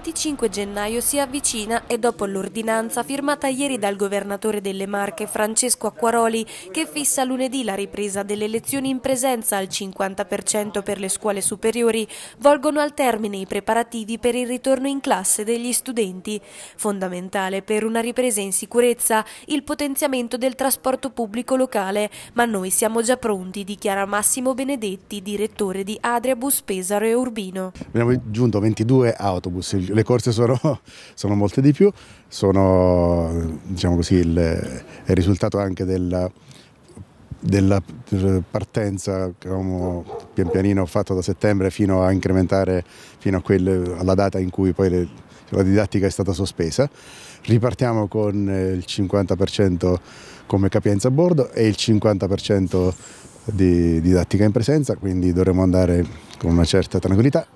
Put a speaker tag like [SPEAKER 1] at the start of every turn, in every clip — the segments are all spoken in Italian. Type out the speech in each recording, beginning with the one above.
[SPEAKER 1] 25 gennaio si avvicina e dopo l'ordinanza firmata ieri dal governatore delle Marche Francesco Acquaroli che fissa lunedì la ripresa delle lezioni in presenza al 50% per le scuole superiori, volgono al termine i preparativi per il ritorno in classe degli studenti. Fondamentale per una ripresa in sicurezza il potenziamento del trasporto pubblico locale, ma noi siamo già pronti, dichiara Massimo Benedetti, direttore di Adriabus Pesaro e Urbino.
[SPEAKER 2] Abbiamo aggiunto 22 autobus, il le corse sono, sono, molte di più, sono diciamo così, il, il risultato anche della, della eh, partenza che abbiamo pian pianino fatto da settembre fino a incrementare fino a quel, alla data in cui poi le, la didattica è stata sospesa. Ripartiamo con eh, il 50% come capienza a bordo e il 50% di didattica in presenza, quindi dovremo andare con una certa tranquillità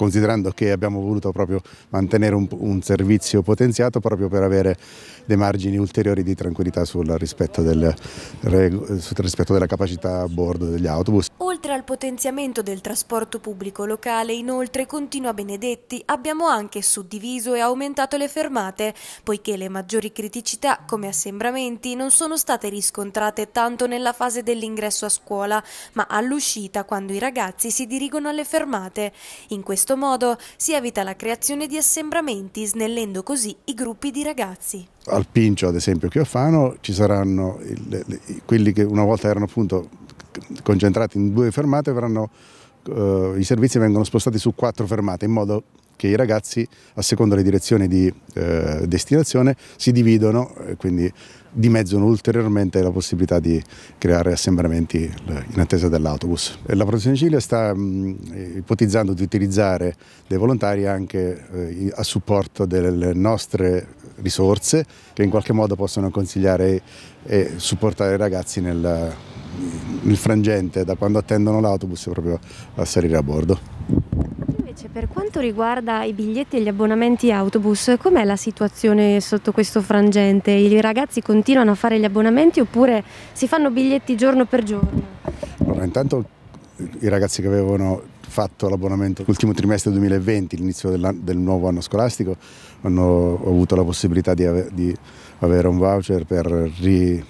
[SPEAKER 2] considerando che abbiamo voluto proprio mantenere un, un servizio potenziato proprio per avere dei margini ulteriori di tranquillità sul rispetto, del, sul rispetto della capacità a bordo degli autobus
[SPEAKER 1] Oltre al potenziamento del trasporto pubblico locale, inoltre, continua Benedetti, abbiamo anche suddiviso e aumentato le fermate, poiché le maggiori criticità, come assembramenti, non sono state riscontrate tanto nella fase dell'ingresso a scuola, ma all'uscita quando i ragazzi si dirigono alle fermate. In questo modo si evita la creazione di assembramenti, snellendo così i gruppi di ragazzi.
[SPEAKER 2] Al Pincio, ad esempio, che Fano, ci saranno quelli che una volta erano appunto concentrati in due fermate, verranno, eh, i servizi vengono spostati su quattro fermate in modo che i ragazzi a seconda delle direzioni di eh, destinazione si dividono e quindi dimezzano ulteriormente la possibilità di creare assembramenti eh, in attesa dell'autobus. La Protezione Civile sta mh, mm, ipotizzando di utilizzare dei volontari anche eh, a supporto delle nostre risorse che in qualche modo possono consigliare e supportare i ragazzi nel il frangente da quando attendono l'autobus proprio a salire a bordo.
[SPEAKER 1] Invece per quanto riguarda i biglietti e gli abbonamenti autobus, com'è la situazione sotto questo frangente? I ragazzi continuano a fare gli abbonamenti oppure si fanno biglietti giorno per giorno?
[SPEAKER 2] Allora, intanto i ragazzi che avevano fatto l'abbonamento l'ultimo trimestre 2020, l'inizio del nuovo anno scolastico, hanno avuto la possibilità di, ave di avere un voucher per ri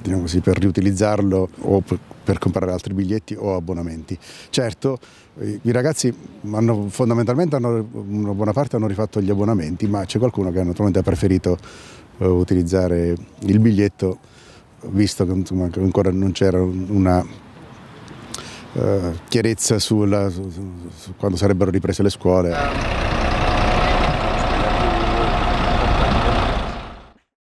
[SPEAKER 2] diciamo così, per riutilizzarlo o per comprare altri biglietti o abbonamenti. Certo, i ragazzi hanno, fondamentalmente hanno, una buona parte hanno rifatto gli abbonamenti, ma c'è qualcuno che naturalmente ha preferito eh, utilizzare il biglietto visto che insomma, ancora non c'era una uh, chiarezza sulla, su, su, su quando sarebbero riprese le scuole.